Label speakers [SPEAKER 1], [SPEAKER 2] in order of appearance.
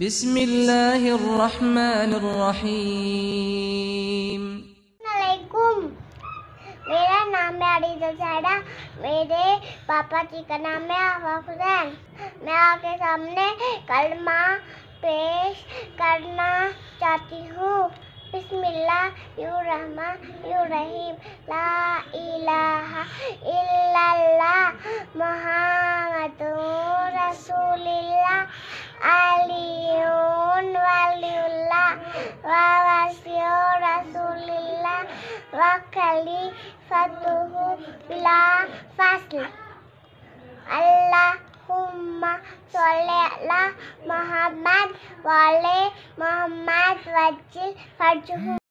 [SPEAKER 1] بسم الله الرحمن الرحيم
[SPEAKER 2] अलैकुम मेरा नाम है अरीजल सैडा मेरे पापा जी का नाम है आवाफ मैं आपके सामने कलमा पेश करना चाहती हूँ बिस्मिल्लाहिर्रहमानिर्रहीम ला इलाहा इल्लल्लाह मुहम्मदुर रसूलुल्लाह ووسيع رسول الله وخليفته بلا فصل اللهم صل على محمد وعلى محمد وجل فرجه